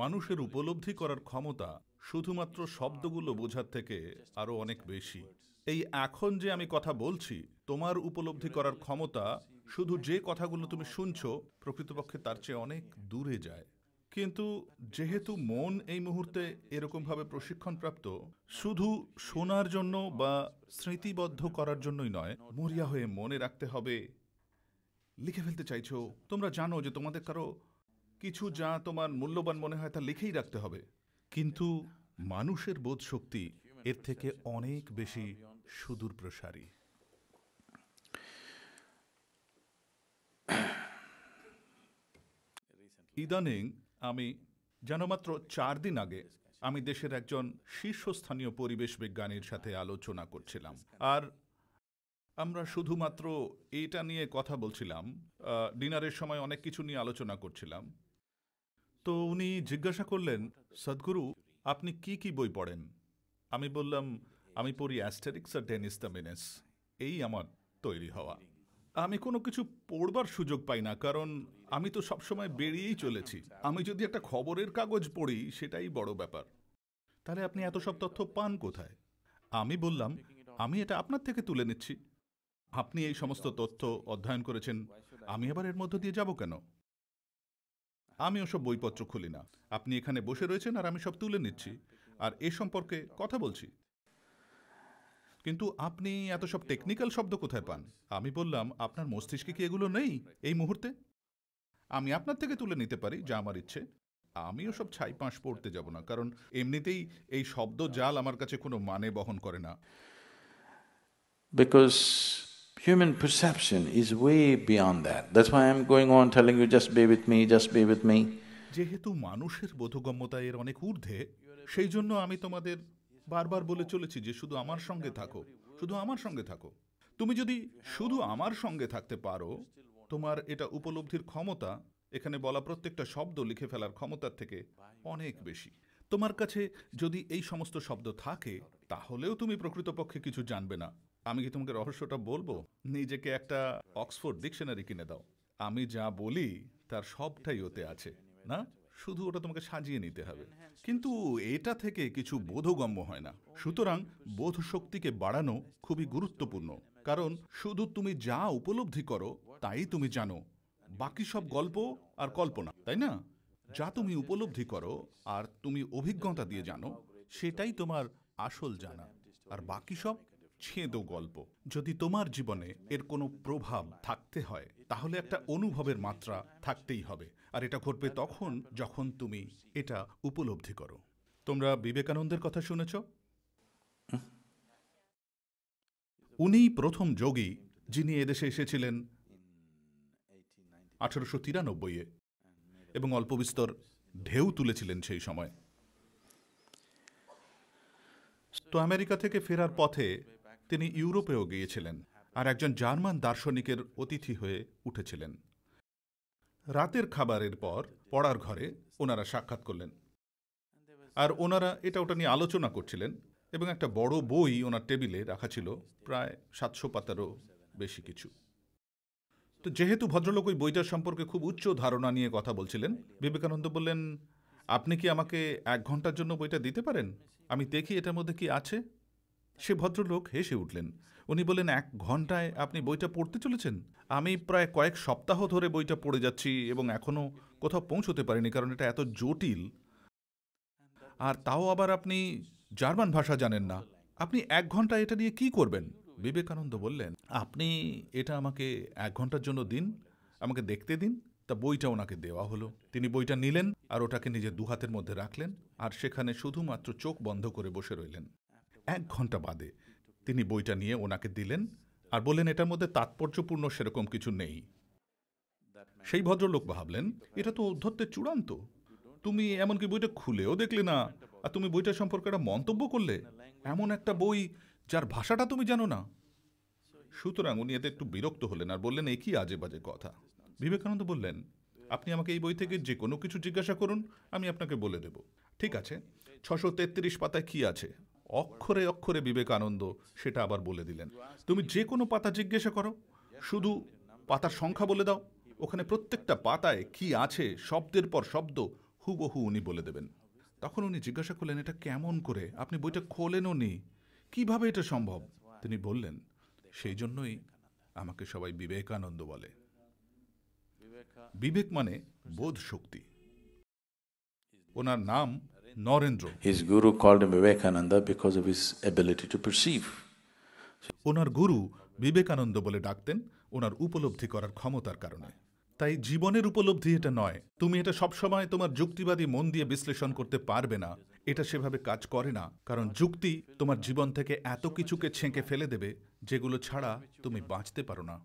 মানুষের উপলব্ধি করার ক্ষমতা শুধুমাত্র শব্দগুলো বোঝার থেকে আরও অনেক বেশি এই এখন যে আমি কথা বলছি তোমার উপলব্ধি করার ক্ষমতা শুধু যে কথাগুলো তুমি শুনছ প্রকৃতপক্ষে তার চেয়ে অনেক দূরে যায় কিন্তু যেহেতু মন এই মুহূর্তে এরকমভাবে প্রশিক্ষণপ্রাপ্ত শুধু শোনার জন্য বা স্মৃতিবদ্ধ করার জন্যই নয় মরিয়া হয়ে মনে রাখতে হবে লিখে ফেলতে চাইছো তোমরা জানো যে তোমাদের কারো কিছু যা তোমার মূল্যবান মনে হয় তা লিখেই রাখতে হবে কিন্তু মানুষের বোধ শক্তি এর থেকে অনেক বেশি সুদূর প্রসারী ইদানিং আমি যেন মাত্র চার দিন আগে আমি দেশের একজন শীর্ষস্থানীয় পরিবেশ বিজ্ঞানীর সাথে আলোচনা করছিলাম আর আমরা শুধুমাত্র এটা নিয়ে কথা বলছিলাম ডিনারের সময় অনেক কিছু নিয়ে আলোচনা করছিলাম তো উনি জিজ্ঞাসা করলেন সদ্গুরু আপনি কি কি বই পড়েন আমি বললাম আমি পড়ি অ্যাস্টেরিক্স আর ডেনিস মিনেস এই আমার তৈরি হওয়া আমি কোনো কিছু পড়বার সুযোগ পাই না কারণ আমি তো সবসময় বেরিয়েই চলেছি আমি যদি একটা খবরের কাগজ পড়ি সেটাই বড় ব্যাপার তাহলে আপনি এত সব তথ্য পান কোথায় আমি বললাম আমি এটা আপনার থেকে তুলে নিচ্ছি আপনি এই সমস্ত তথ্য অধ্যয়ন করেছেন আমি আবার এর মধ্য দিয়ে যাব কেন আমি ওসব বইপত্র খুলি না আপনি এখানে বসে রয়েছেন আর আমি সব তুলে নিচ্ছি আর এ সম্পর্কে কথা বলছি কিন্তু আপনি এত সব টেকনিক্যাল শব্দ কোথায় পান আমি বললাম আপনার মস্তিষ্কে কি এগুলো নেই এই মুহূর্তে আমি আপনার থেকে তুলে নিতে পারি যা আমার ইচ্ছে আমিও সব ছাই পাঁশ পড়তে যাব না কারণ এমনিতেই এই শব্দ জাল আমার কাছে কোনো মানে বহন করে না because Human perception is way beyond that. That's why I'm going on telling you, just be with me, just be with me. যেহেতু মানুষের বোধগম্যতা এর অনেক ঊর্ধ্বে সেই জন্য আমি তোমাদের বারবার বলে চলেছি যে শুধু আমার সঙ্গে থাকো শুধু আমার সঙ্গে থাকো তুমি যদি শুধু আমার সঙ্গে থাকতে পারো তোমার এটা উপলব্ধির ক্ষমতা এখানে বলা প্রত্যেকটা শব্দ লিখে ফেলার ক্ষমতার থেকে অনেক বেশি তোমার কাছে যদি এই সমস্ত শব্দ থাকে তাহলেও তুমি প্রকৃতপক্ষে কিছু জানবে না আমি কি তোমাকে রহস্যটা বলবো নিজেকে একটা অক্সফোর্ড ডিকশনারি কিনে দাও আমি যা বলি তার সবটাই ওতে আছে না শুধু ওটা তোমাকে সাজিয়ে নিতে হবে কিন্তু এটা থেকে কিছু বোধগম্য হয় না সুতরাং বোধ শক্তিকে বাড়ানো খুবই গুরুত্বপূর্ণ কারণ শুধু তুমি যা উপলব্ধি করো তাই তুমি জানো বাকি সব গল্প আর কল্পনা তাই না যা তুমি উপলব্ধি করো আর তুমি অভিজ্ঞতা দিয়ে জানো সেটাই তোমার আসল জানা আর বাকি সব ছেঁদো গল্প যদি তোমার জীবনে এর কোনো প্রভাব থাকতে হয় তাহলে একটা অনুভবের মাত্রা থাকতেই হবে আর এটা ঘটবে তখন যখন তুমি এটা উপলব্ধি করো তোমরা বিবেকানন্দের কথা শুনেছ উনি প্রথম যোগী যিনি এদেশে এসেছিলেন আঠারোশো তিরানব্বইয়ে এবং অল্প বিস্তর ঢেউ তুলেছিলেন সেই সময় তো আমেরিকা থেকে ফেরার পথে তিনি ইউরোপেও গিয়েছিলেন আর একজন জার্মান দার্শনিকের অতিথি হয়ে উঠেছিলেন রাতের খাবারের পর পড়ার ঘরে ওনারা সাক্ষাৎ করলেন আর ওনারা এটা ওটা নিয়ে আলোচনা করছিলেন এবং একটা বড় বই ওনার টেবিলে রাখা ছিল প্রায় সাতশো পাতারও বেশি কিছু তো যেহেতু ভদ্রলোক ওই বইটার সম্পর্কে খুব উচ্চ ধারণা নিয়ে কথা বলছিলেন বিবেকানন্দ বললেন আপনি কি আমাকে এক ঘন্টার জন্য বইটা দিতে পারেন আমি দেখি এটার মধ্যে কি আছে সে ভদ্রলোক হেসে উঠলেন উনি বলেন এক ঘন্টায় আপনি বইটা পড়তে চলেছেন আমি প্রায় কয়েক সপ্তাহ ধরে বইটা পড়ে যাচ্ছি এবং এখনও কোথাও পৌঁছতে পারিনি কারণ এটা এত জটিল আর তাও আবার আপনি জার্মান ভাষা জানেন না আপনি এক ঘন্টা এটা নিয়ে কি করবেন বিবেকানন্দ বললেন আপনি এটা আমাকে এক ঘন্টার জন্য দিন আমাকে দেখতে দিন তা বইটা ওনাকে দেওয়া হলো তিনি বইটা নিলেন আর ওটাকে নিজের দুহাতের মধ্যে রাখলেন আর সেখানে শুধুমাত্র চোখ বন্ধ করে বসে রইলেন এক ঘন্টা বাদে তিনি বইটা নিয়ে ওনাকে দিলেন আর বললেন এটার মধ্যে তাৎপর্যপূর্ণ সেরকম কিছু নেই সেই ভদ্রলোক ভাবলেন এটা তো অধ্যত্বের চূড়ান্ত তুমি এমনকি বইটা খুলেও দেখলে না আর তুমি বইটা সম্পর্কে একটা মন্তব্য করলে এমন একটা বই যার ভাষাটা তুমি জানো না সুতরাং উনি এতে একটু বিরক্ত হলেন আর বললেন এ কি আজে বাজে কথা বিবেকানন্দ বললেন আপনি আমাকে এই বই থেকে যে কোনো কিছু জিজ্ঞাসা করুন আমি আপনাকে বলে দেব ঠিক আছে ছশো তেত্রিশ পাতায় কি আছে অক্ষরে অক্ষরে বিবেকানন্দ সেটা আবার বলে দিলেন তুমি যে কোনো পাতা জিজ্ঞাসা করো শুধু পাতার সংখ্যা বলে দাও ওখানে প্রত্যেকটা পাতায় কি আছে শব্দের পর শব্দ হুবহু উনি বলে দেবেন তখন উনি জিজ্ঞাসা করলেন এটা কেমন করে আপনি বইটা খোলেনও নি কিভাবে এটা সম্ভব তিনি বললেন সেই জন্যই আমাকে সবাই বিবেকানন্দ বলে বিবেক মানে বোধ শক্তি ওনার নাম Narendra his guru called Vivekananda because of of ability to perceive ওনার গুরু বিবেকানন্দ বলে ডাকতেন ওনার উপলব্ধি করার ক্ষমতার কারণে তাই জীবনের উপলব্ধি এটা নয় তুমি এটা সবসময় তোমার যুক্তিবাদী মন দিয়ে বিশ্লেষণ করতে পারবে না এটা সেভাবে কাজ করে না কারণ যুক্তি তোমার জীবন থেকে এত কিছুকে ছেঁকে ফেলে দেবে যেগুলো ছাড়া তুমি বাঁচতে পারো না